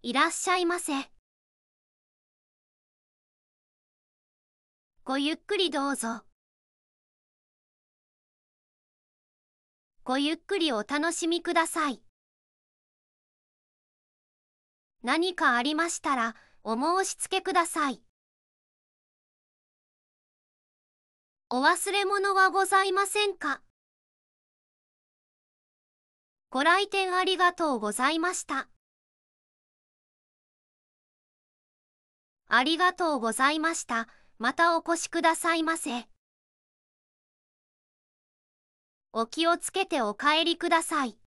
いらっしゃいませ。ごゆっくりどうぞ。ごゆっくりお楽しみください。何かありましたらお申し付けください。お忘れ物はございませんかご来店ありがとうございました。ありがとうございました。またお越しくださいませ。お気をつけてお帰りください。